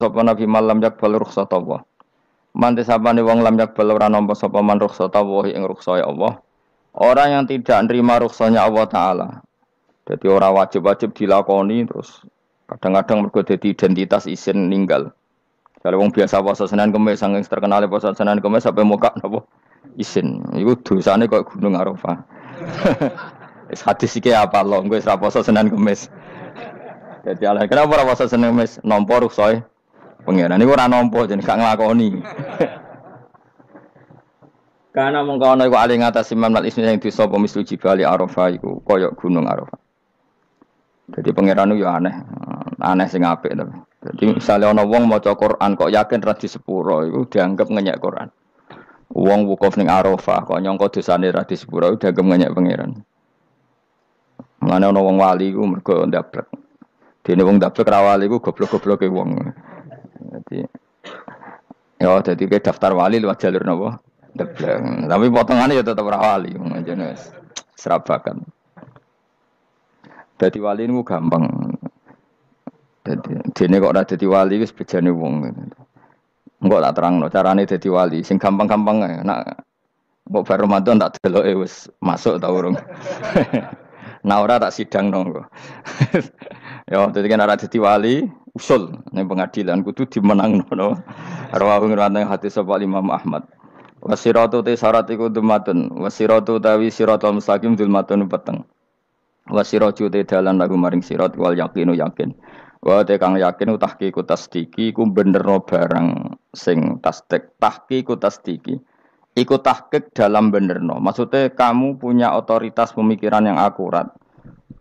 sapa nabi malam yakbal rukhsata Allah. Mante sapane wong lam yakbal ora nampa sapa man rukhsata Allah ing rukhsaya Allah. Orang yang tidak nerima rukhsanya Allah taala. Jadi orang wajib-wajib dilakoni terus kadang-kadang mergo dadi identitas isin ninggal. Kalau wong biasa puasa Senin kemis saking terkenal puasa Senin kemis sampai muka napa isin. Iku dosane kok Gunung Arafah. Wis hadis iki apa lo gue ra puasa Senin kemis. Jadi ala kenapa ora puasa Senin Kamis nampa rusoe. Pengiran niku ora jadi jeneng gak nglakoni. Karena mengko ana iku ali ngatasi mamnal ismi yang dosa apa mislu jibali Arafah iku koyok Gunung Arafah. Jadi pangeran ya aneh, aneh sing apik tapi. Jadi misalnya ono wong cokor Quran kok yakin rati sepuro itu dianggap ngenyak Quran. Wong wukuf ning Arafah kok nyongko dosane rati sepuro itu dianggap ngenyak pangeran. Mulane ono wong wali iku mergo ndablek. Dene wong ndablek ra wali iku goblok-gobloke wong. Jadi ya jadi ke daftar wali lewat jalur nopo? Ndablek. Tapi potongane ya tetep ra wali, serabakan. Jadi wali ini gampang. Jadi dene kok ora dadi wali wis bejane wong. Engko tak terangno carane dadi wali sing gampang-gampang ae. Nak kok bar Ramadan tak deloke wis masuk ta urung. nah ora tak sidang nang kok. Yo dadi kan ora dadi wali usul ning pengadilan kudu dimenangno. Arwah ngrawani hati sapa Imam Ahmad. Wasiratu te syarat iku dumatun, wasiratu tawi siratal mustaqim dumatun peteng. Wasiratu te dalan lagu maring sirat wal yaqinu yakin. Wa te kang yakin tahqiqu tasdiki ku no barang sing tasdik tahqiqu tasdiki. Iku tahqiq dalam benerno. Maksudnya kamu punya otoritas pemikiran yang akurat.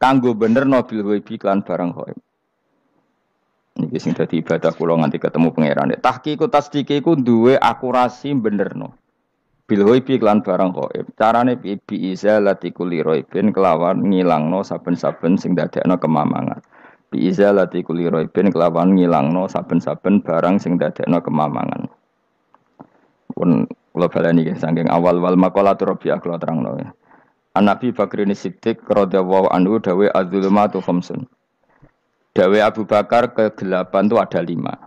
Kanggo benerno bil wibi klan barang hoi ini sing dadi ibadah kula nganti ketemu pangeran. tahki, Tahqiqu tasdiki ku duwe akurasi benerno. Bil wibi klan barang hoi Carane bi izalati kuli raibin kelawan ngilangno saben-saben sing no kemamangan. Bisa lati kuli roibin kelawan ngilang no saben-saben barang sing no kemamangan. Pun kalau baleni nggih saking awal wal maqalatu rabi'ah kula no Ya. An-Nabi Bakr bin Siddiq radhiyallahu anhu dawe az-zulumatu khamsun. Dawe Abu Bakar kegelapan tu ada lima.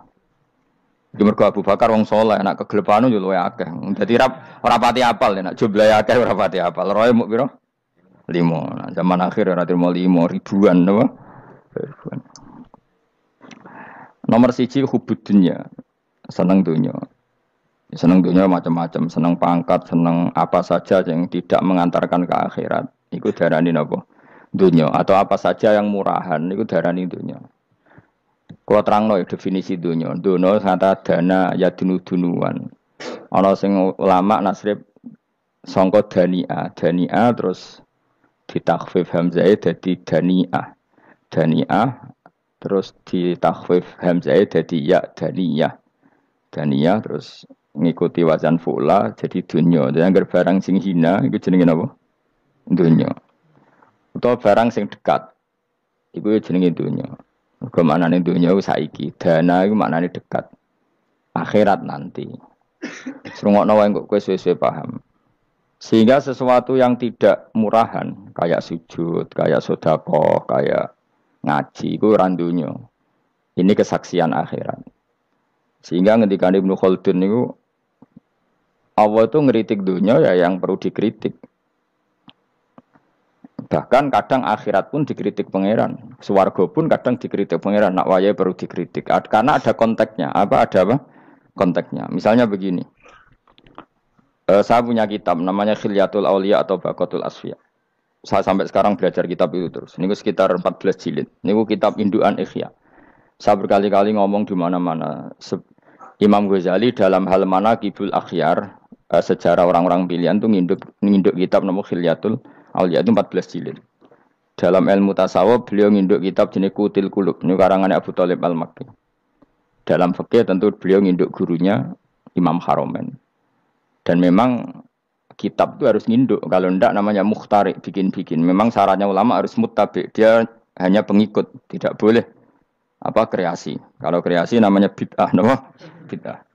Jumur Abu Bakar wong soleh, nak kegelapan yo luwe akeh. jadi rap rapati apal apal ya, nak jumlahe akeh ora apal. roy muk Limo. Nah, zaman akhir ora mau limo ribuan no. Nomor siji hubud dunia, seneng dunia. Seneng dunia macam-macam, seneng pangkat, seneng apa saja yang tidak mengantarkan ke akhirat. Iku darani nopo dunia atau apa saja yang murahan, iku darani dunia. Kalau terang no, ya definisi dunia, dunia kata dana ya dunu dunuan. orang sing ulama nasrib songko dania, dania terus ditakfif hamzah jadi dania daniyah terus di ditakhfif hamzah jadi ya daniyah daniyah terus ngikuti wazan fula jadi dunyo jadi agar barang sing hina itu jenenge apa dunyo atau barang sing dekat itu jenenge dunyo ke mana nih dunia saiki dana itu mana nih dekat akhirat nanti serungok nawa yang kue suwe paham sehingga sesuatu yang tidak murahan kayak sujud kayak sodako kayak ngaji iku ora Ini kesaksian akhirat. Sehingga ketika Ibnu Khaldun niku Allah tuh ngeritik dunia ya yang perlu dikritik. Bahkan kadang akhirat pun dikritik pangeran. Suwargo pun kadang dikritik pangeran. Nak waya perlu dikritik. Karena ada konteksnya. Apa ada apa? Konteksnya. Misalnya begini. E, saya punya kitab namanya Khilyatul Aulia atau Bakotul Asfiyah saya sampai sekarang belajar kitab itu terus. Ini sekitar 14 jilid. Ini kitab Induan Ikhya. Saya berkali-kali ngomong di mana-mana. Imam Ghazali dalam hal mana Kibul Akhyar, eh, sejarah orang-orang pilihan itu nginduk, nginduk kitab nomor Khilyatul Aulia itu 14 jilid. Dalam ilmu tasawuf beliau nginduk kitab jenis Kutil Kulub. Ini karangan Abu Talib Al-Makki. Dalam fakir tentu beliau nginduk gurunya Imam Haromen. Dan memang kitab itu harus nginduk. Kalau ndak namanya muhtarik, bikin-bikin. Memang sarannya ulama harus mutabik. Dia hanya pengikut, tidak boleh apa kreasi. Kalau kreasi namanya bid'ah, no? bid'ah.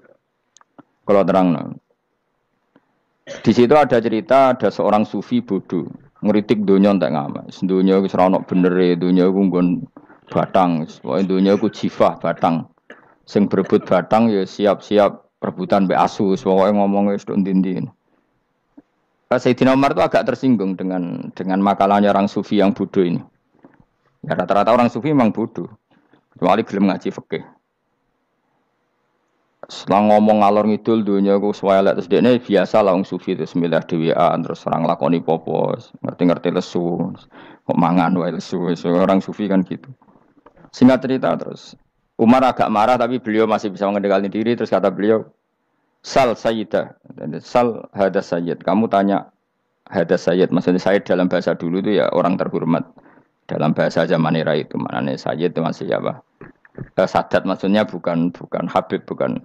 Kalau terang, no. di situ ada cerita ada seorang sufi bodoh ngeritik dunia tak ngama. Dunia itu seronok bener, dunia itu nggon batang. Soalnya dunia itu jifah batang. Sing berebut batang ya siap-siap perebutan be asus. Pokoknya ngomongnya itu dindin. Sayyidina Umar itu agak tersinggung dengan dengan makalahnya orang sufi yang bodoh ini. Ya rata-rata orang sufi memang bodoh. Kecuali gelem ngaji fikih. Setelah ngomong ngalor ngidul dunia aku lek terus dia biasa lah orang sufi itu semilah dewian terus orang lakoni popo ngerti-ngerti lesu kok mangan wae lesu orang sufi kan gitu. Singkat cerita terus Umar agak marah tapi beliau masih bisa mengendalikan diri terus kata beliau Sal Sayyidah. Sal Hada Sayyid. Kamu tanya Hada Sayyid. Maksudnya Sayyid dalam bahasa dulu itu ya orang terhormat. Dalam bahasa zaman era itu. Maknanya Sayyid itu masih apa? Eh, Sadat maksudnya bukan bukan Habib. Bukan.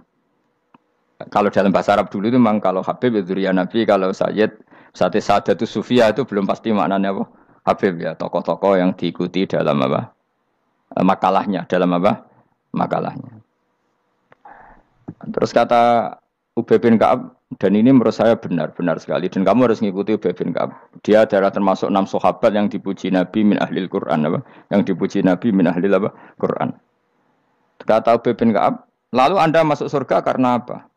Kalau dalam bahasa Arab dulu itu memang kalau Habib itu ya Nabi. Kalau Sayyid. Saat Sadat itu Sufia itu belum pasti maknanya apa? Habib ya. Tokoh-tokoh yang diikuti dalam apa? Eh, makalahnya. Dalam apa? Makalahnya. Terus kata Ubay bin Kaab dan ini menurut saya benar-benar sekali dan kamu harus mengikuti Ubay bin Kaab. Dia adalah termasuk enam sahabat yang dipuji Nabi min ahlil Quran apa? Yang dipuji Nabi min ahlil apa? Quran. Kata Ubay bin Kaab, lalu Anda masuk surga karena apa?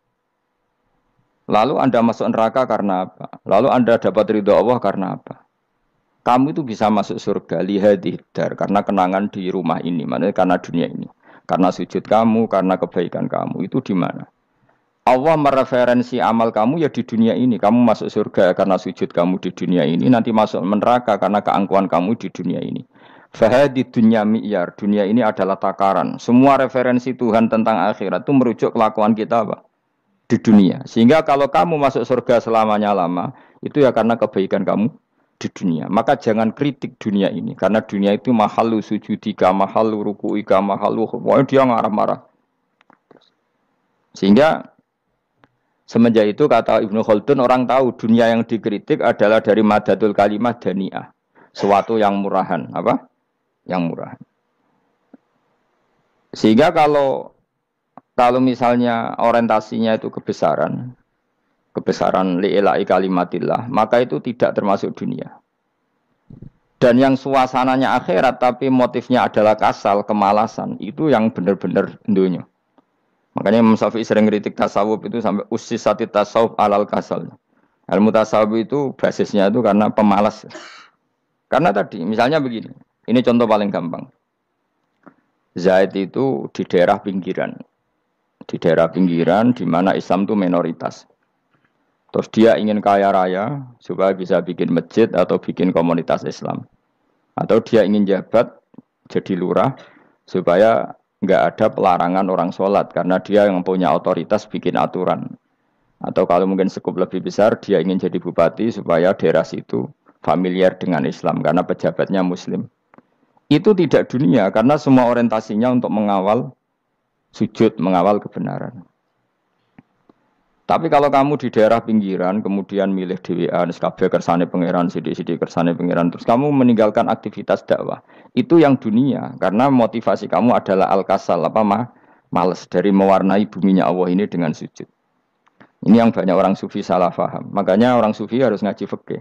Lalu Anda masuk neraka karena apa? Lalu Anda dapat ridho Allah karena apa? Kamu itu bisa masuk surga lihat dar karena kenangan di rumah ini, mana? karena dunia ini. Karena sujud kamu, karena kebaikan kamu itu di mana? Allah mereferensi amal kamu ya di dunia ini. Kamu masuk surga karena sujud kamu di dunia ini. Nanti masuk neraka karena keangkuhan kamu di dunia ini. di dunia miyar. Dunia ini adalah takaran. Semua referensi Tuhan tentang akhirat itu merujuk kelakuan kita apa? Di dunia. Sehingga kalau kamu masuk surga selamanya lama, itu ya karena kebaikan kamu di dunia. Maka jangan kritik dunia ini. Karena dunia itu mahal mahalu sujudika, mahalu rukuika, mahalu. Pokoknya dia ngarah-marah. Sehingga Semenjak itu kata Ibnu Khaldun orang tahu dunia yang dikritik adalah dari madatul kalimah dania Suatu yang murahan, apa? Yang murahan. Sehingga kalau kalau misalnya orientasinya itu kebesaran, kebesaran li'ilai kalimatillah, maka itu tidak termasuk dunia. Dan yang suasananya akhirat tapi motifnya adalah kasal, kemalasan, itu yang benar-benar dunia. Makanya Imam Syafi'i sering kritik tasawuf itu sampai usis sati tasawuf alal kasal. Ilmu tasawuf itu basisnya itu karena pemalas. Karena tadi, misalnya begini, ini contoh paling gampang. Zaid itu di daerah pinggiran, di daerah pinggiran di mana Islam itu minoritas. Terus dia ingin kaya raya supaya bisa bikin masjid atau bikin komunitas Islam. Atau dia ingin jabat jadi lurah supaya nggak ada pelarangan orang sholat karena dia yang punya otoritas bikin aturan. Atau kalau mungkin sekup lebih besar, dia ingin jadi bupati supaya daerah situ familiar dengan Islam karena pejabatnya Muslim. Itu tidak dunia karena semua orientasinya untuk mengawal sujud, mengawal kebenaran. Tapi kalau kamu di daerah pinggiran, kemudian milih DWA, kabeh kersane pengiran, sidik-sidik kersane pengiran, terus kamu meninggalkan aktivitas dakwah. Itu yang dunia, karena motivasi kamu adalah al-kasal, apa mah? Males dari mewarnai buminya Allah ini dengan sujud. Ini yang banyak orang sufi salah paham. Makanya orang sufi harus ngaji fikih.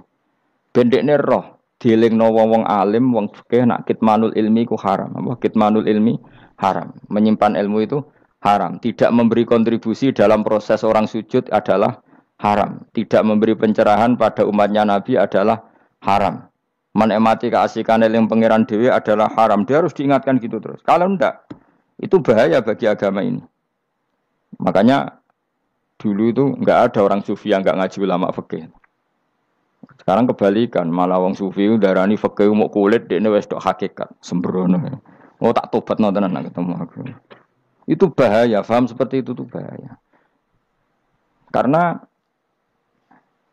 Bendek roh, dieling no wong wong alim, wong fikih nak kitmanul ilmi ku haram. Apa kitmanul ilmi haram. Menyimpan ilmu itu haram. Tidak memberi kontribusi dalam proses orang sujud adalah haram. Tidak memberi pencerahan pada umatnya Nabi adalah haram. Menikmati keasikan yang pengiran dewi adalah haram. Dia harus diingatkan gitu terus. Kalau enggak, itu bahaya bagi agama ini. Makanya dulu itu nggak ada orang sufi yang nggak ngaji ulama fikih. Sekarang kebalikan, malah wong sufi darani fikih mau kulit dia wis tok hakikat sembrono. Oh tak tobat nonton tenan ketemu aku. Itu bahaya, paham seperti itu tuh bahaya. Karena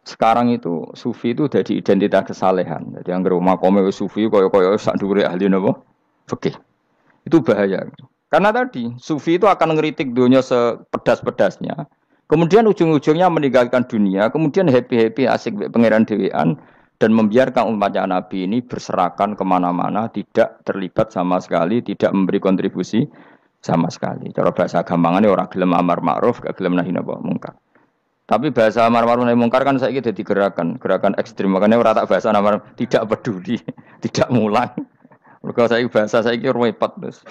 sekarang itu sufi itu jadi identitas kesalehan. Jadi yang rumah komik sufi koyo koyo sak dure ahli napa? oke, Itu bahaya. Karena tadi sufi itu akan ngeritik dunia sepedas-pedasnya. Kemudian ujung-ujungnya meninggalkan dunia, kemudian happy-happy asik pangeran dewan dan membiarkan umatnya Nabi ini berserakan kemana-mana, tidak terlibat sama sekali, tidak memberi kontribusi sama sekali. Cara bahasa gampangannya orang gelem amar ma'ruf, gak gelem nahi napa mungkar. Tapi bahasa amar ma'ruf nahi mungkar kan saya gitu digerakkan, gerakan ekstrim. Makanya orang tak bahasa amar tidak peduli, tidak mulai. kalau saya bahasa saya kira repot terus.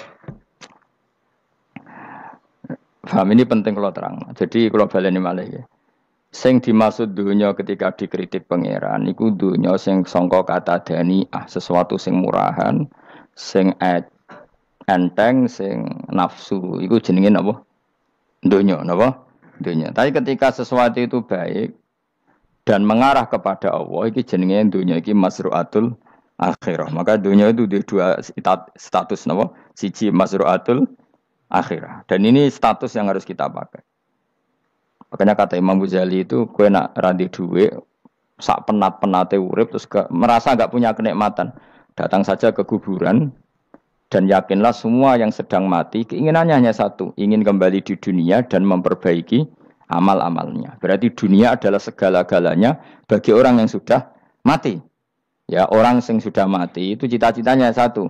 Faham ini penting kalau terang. Jadi kalau balik ini malah ya. Sing dimaksud dunia ketika dikritik pangeran, itu dunia sing songkok kata dani ah sesuatu sing murahan, sing ed, enteng sing nafsu itu jenenge apa donya napa donya tapi ketika sesuatu itu baik dan mengarah kepada Allah itu jenenge donya iki masruatul akhirah maka donya itu di dua status napa siji masruatul akhirah dan ini status yang harus kita pakai makanya kata Imam Ghazali itu kue nak randi duwe sak penat penate urip terus ke, merasa gak punya kenikmatan datang saja ke kuburan dan yakinlah semua yang sedang mati keinginannya hanya satu, ingin kembali di dunia dan memperbaiki amal-amalnya. Berarti dunia adalah segala-galanya bagi orang yang sudah mati. Ya, orang yang sudah mati itu cita-citanya satu.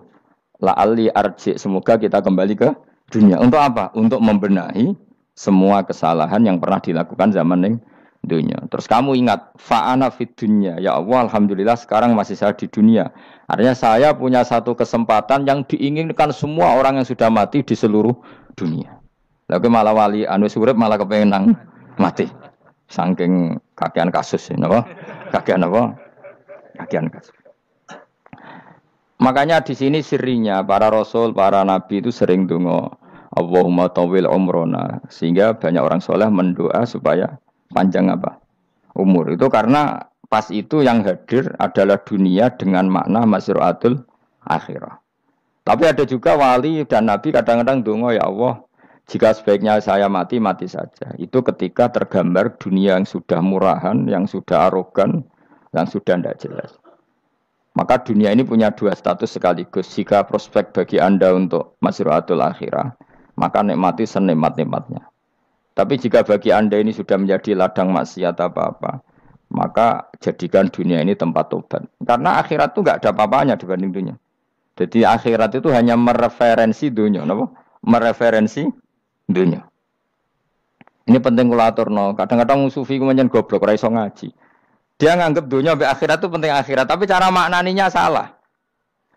la ali arji, semoga kita kembali ke dunia. Untuk apa? Untuk membenahi semua kesalahan yang pernah dilakukan zaman ini dunia. Terus kamu ingat fa'ana fit dunia. Ya Allah, alhamdulillah sekarang masih saya di dunia. Artinya saya punya satu kesempatan yang diinginkan semua orang yang sudah mati di seluruh dunia. Lalu malah wali anu surip malah kepengen nang mati. Saking kakean kasus ini apa? Kakean apa? Kakean kasus. Makanya di sini sirinya para rasul, para nabi itu sering dungo Allahumma tawil umrona sehingga banyak orang soleh mendoa supaya panjang apa umur itu karena pas itu yang hadir adalah dunia dengan makna masyruatul akhirah. Tapi ada juga wali dan nabi kadang-kadang dungo ya Allah jika sebaiknya saya mati, mati saja. Itu ketika tergambar dunia yang sudah murahan, yang sudah arogan, yang sudah tidak jelas. Maka dunia ini punya dua status sekaligus. Jika prospek bagi Anda untuk masyaratul akhirah, maka nikmati senikmat-nikmatnya. Tapi jika bagi Anda ini sudah menjadi ladang maksiat apa-apa, maka jadikan dunia ini tempat tobat. Karena akhirat itu nggak ada apa-apanya dibanding dunia. Jadi akhirat itu hanya mereferensi dunia, Mereferensi dunia. Ini penting kula No. Kadang-kadang sufi kemudian goblok raiso ngaji. Dia nganggep dunia sampai akhirat itu penting akhirat, tapi cara maknaninya salah.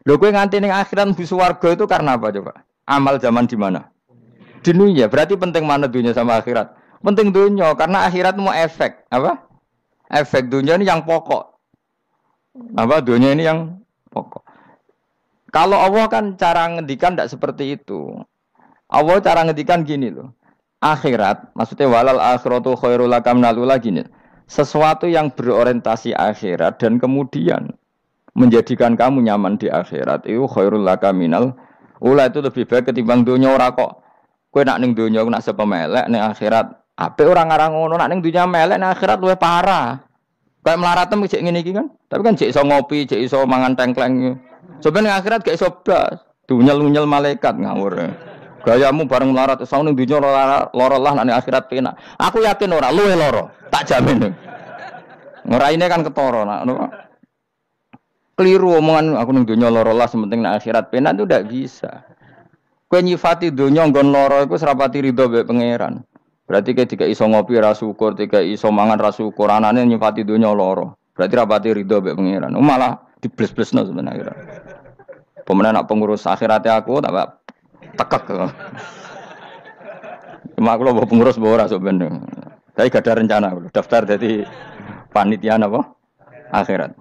Lo kowe nganti ning akhirat busu warga itu karena apa coba? Amal zaman di mana? dunia. Berarti penting mana dunia sama akhirat? Penting dunia karena akhirat mau efek apa? Efek dunia ini yang pokok. Apa dunia ini yang pokok. Kalau Allah kan cara ngedikan tidak seperti itu. Allah cara ngedikan gini loh. Akhirat, maksudnya walal akhiratu khairul lakam nalula gini. Sesuatu yang berorientasi akhirat dan kemudian menjadikan kamu nyaman di akhirat itu khairul lakaminal Ulah itu lebih baik ketimbang dunia orang kok Kue nak neng dunia, nak sepemelek, neng akhirat. Apa orang ngarang ngono, nak neng dunia melek, neng akhirat luwe parah. Kayak melarat temu cek ini kan. Tapi kan cek iso ngopi, cek iso mangan tengkleng. sebenarnya neng akhirat gak iso blas. Dunyel-nyel malaikat ngawur. Gayamu bareng melarat saun neng dunia lorol lor lah neng akhirat pina Aku yakin ora luwe lorol tak jamin. Ngeraine kan ketoro nak Keliru omongan aku neng dunia lorol lah sementing neng akhirat pina itu tidak bisa. Kue nyifati dunia nggon loro iku serapati ridho be pangeran. Berarti kayak tiga iso ngopi rasukur, tiga iso mangan rasukur, anane nyifati dunia loro. Berarti rapati ridho Umalah pangeran. Malah plus no sebenarnya. Pemenang nak pengurus akhiratnya aku tak tekek. Cuma aku lo pengurus bawa rasuk bener. Tapi gak ada rencana, daftar jadi panitia apa? Akhirat.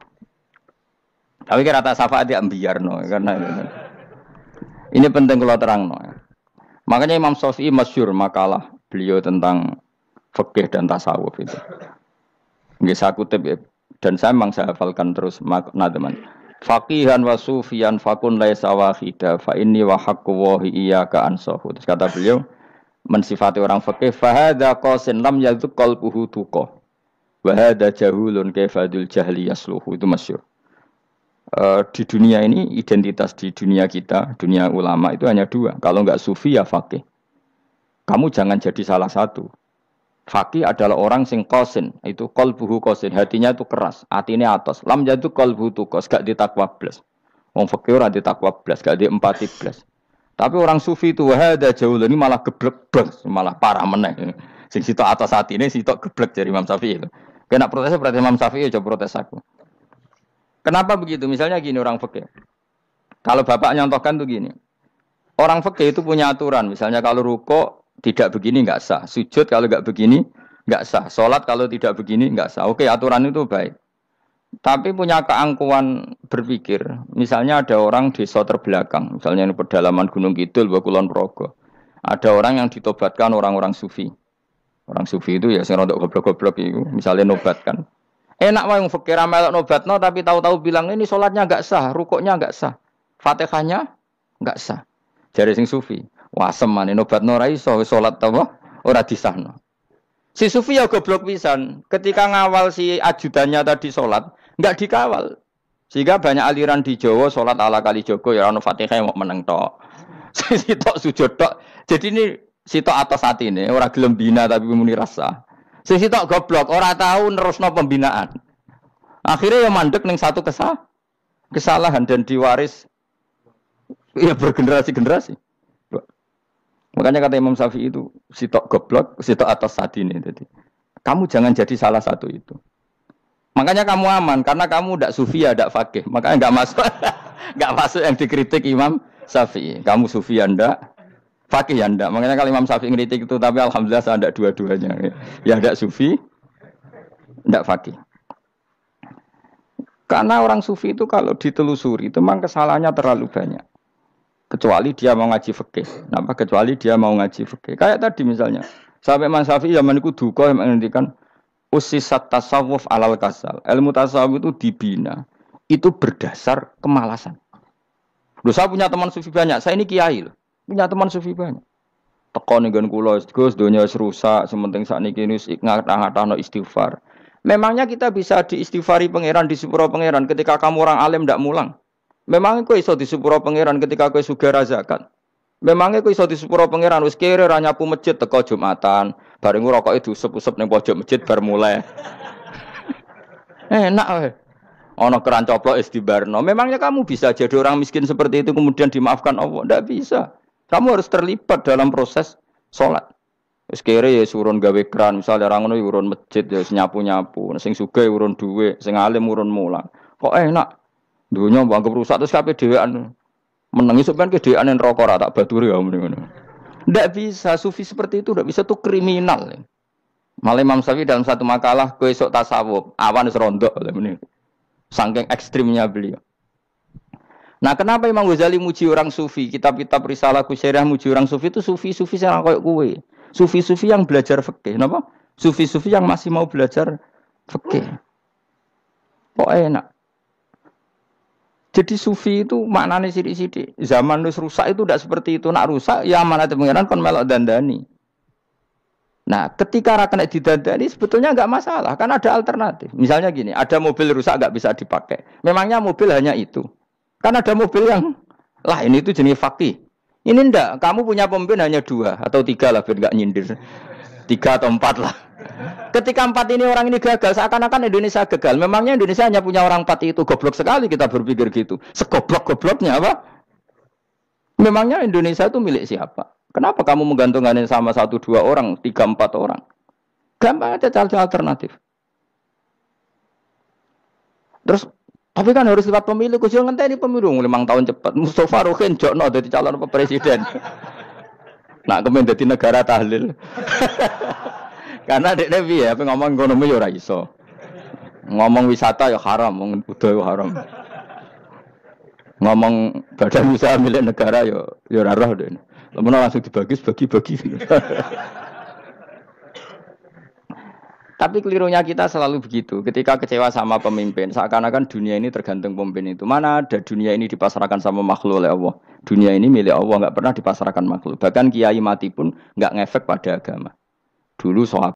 Tapi kira tak safa dia ambiar no, karena ini penting kalau terang. No. Ya. Makanya Imam Syafi'i masyur makalah beliau tentang fikih dan tasawuf itu. Nggih saya kutip ya. Dan saya memang saya hafalkan terus makna teman. Fakihan wa sufiyan fakun laisa wahida fa inni wa haqqu wahi ka ansahu. Terus kata beliau mensifati orang fakih fahada qasin lam yadzuqal qalbuhu tuqa. Wa hadza jahulun kaifadul jahli yasluhu. Itu masyur. Eh, di dunia ini identitas di dunia kita, dunia ulama itu hanya dua. Kalau nggak sufi ya fakih. Kamu jangan jadi salah satu. Fakih adalah orang sing kosin, itu kolbuhu kosin, hatinya itu keras, hati ini atas. Lam jatuh kolbuhu tukos, gak ditakwa belas. Wong fakih orang ditakwa belas, gak diempati belas. Tapi orang sufi itu ada jauh ini malah geblek belas, malah parah meneng. Sing situ atas hati ini situ geblek dari Imam Syafi'i itu. Kena protes berarti Imam Syafi'i coba protes aku. Kenapa begitu? Misalnya gini orang fakir. Kalau bapak nyontohkan tuh gini. Orang fakir itu punya aturan. Misalnya kalau ruko tidak begini nggak sah. Sujud kalau nggak begini nggak sah. Sholat kalau tidak begini nggak sah. Oke aturan itu baik. Tapi punya keangkuhan berpikir. Misalnya ada orang desa terbelakang. Misalnya di pedalaman Gunung Kidul, Bakulon Progo. Ada orang yang ditobatkan orang-orang sufi. Orang sufi itu ya sing rodok goblok-goblok itu. Misalnya nobatkan. Enak wae fakir amal nobatno tapi tahu-tahu bilang ini solatnya nggak sah, rukuknya nggak sah, fatihahnya nggak sah. Jadi sing sufi, wasem mane nobatno ra iso salat apa ora disahno. Si sufi ya goblok pisan, ketika ngawal si ajudannya tadi solat nggak dikawal. Sehingga banyak aliran di Jawa solat ala kali Jogo ya ono fatihah yang mau meneng tok. Sitok sujud tok. Jadi ini si sitok atas hati ini, orang gelem bina tapi muni rasa. Sisi sitok goblok ora tahu nerusno pembinaan. Akhirnya ya mandek neng satu kesal kesalahan dan diwaris ya bergenerasi-generasi. Makanya kata Imam Syafi'i itu tok goblok, sitok atas ini. Jadi, Kamu jangan jadi salah satu itu. Makanya kamu aman karena kamu tidak sufia, ya tidak fakih. Makanya nggak masuk, nggak masuk yang dikritik Imam Syafi'i. Kamu sufia ya ndak, Fakih ya ndak. Makanya kalau Imam Syafi'i ngeritik itu tapi alhamdulillah saya ndak dua-duanya. Ya ndak sufi, ndak fakih. Karena orang sufi itu kalau ditelusuri itu memang kesalahannya terlalu banyak. Kecuali dia mau ngaji Fakih. Kenapa? Kecuali dia mau ngaji Fakih? Kayak tadi misalnya. Sampai Imam Syafi'i zaman itu duka yang menghentikan usisat tasawuf alal kasal. Ilmu tasawuf itu dibina. Itu berdasar kemalasan. Loh, saya punya teman sufi banyak. Saya ini kiai loh punya teman sufi banyak teko nih kulo Gus dunia rusak sementing nus wis ngatah-ngatahno istighfar memangnya kita bisa diistighfari pangeran di sepuro pangeran ketika kamu orang alim ndak mulang memangnya kau iso di sepuro pangeran ketika suka suga razakan memangnya kau iso di sepuro pangeran wis kere ranya masjid teko Jumatan bareng rokok itu usep neng pojok masjid bar mulai enak eh, ono keran coplo es di barno. Memangnya kamu bisa jadi orang miskin seperti itu kemudian dimaafkan Allah? Tidak bisa. Kamu harus terlibat dalam proses sholat. Sekiranya ya urun gawe keran misalnya orang ini urun masjid ya nyapu-nyapu, nah, sing sugih ya urun duwe, sing alim urun mula. Kok enak dunia bangga anggap rusak terus kabeh Menangis menengi ke dewan yang rokok tak baturi ya tidak Ndak bisa sufi seperti itu tidak bisa tuh kriminal. Malah Imam Syafi'i dalam satu makalah besok tasawuf, awan serondok. Sangking ekstrimnya beliau. Nah, kenapa Imam Ghazali muji orang sufi? Kitab-kitab risalah kusyairah muji orang sufi itu sufi-sufi yang koyo kue. Sufi-sufi yang belajar fikih, napa? Sufi-sufi yang masih mau belajar fikih. Kok enak. Jadi sufi itu maknanya sidik-sidik. Zaman rusak itu tidak seperti itu. Nak rusak, ya amanat pengiran kon melok dandani. Nah, ketika rakan didandani sebetulnya nggak masalah, kan ada alternatif. Misalnya gini, ada mobil rusak nggak bisa dipakai. Memangnya mobil hanya itu. Kan ada mobil yang lah ini itu jenis fakih. Ini ndak, kamu punya pemimpin hanya dua atau tiga lah biar nggak nyindir. Tiga atau empat lah. Ketika empat ini orang ini gagal, seakan-akan Indonesia gagal. Memangnya Indonesia hanya punya orang empat itu goblok sekali kita berpikir gitu. Segoblok-gobloknya apa? Memangnya Indonesia itu milik siapa? Kenapa kamu menggantungkan sama satu dua orang, tiga empat orang? Gampang aja cara alternatif. Terus tapi kan harus lewat pemilu, Gus yo ngenteni pemilu limang tahun cepat. Mustafa Rohin jokno jadi calon presiden. Nak kemudian jadi negara tahlil. Karena dek Devi ya, ngomong ekonomi yo ya ora iso. Ngomong wisata yo ya haram, ngomong budaya yo ya haram. Ngomong badan usaha milik negara yo yo ora roh dek. Lamun langsung dibagi bagi-bagi. Tapi kelirunya kita selalu begitu. Ketika kecewa sama pemimpin, seakan-akan dunia ini tergantung pemimpin itu. Mana ada dunia ini dipasarkan sama makhluk oleh Allah. Dunia ini milik Allah, nggak pernah dipasarkan makhluk. Bahkan kiai mati pun nggak ngefek pada agama. Dulu soal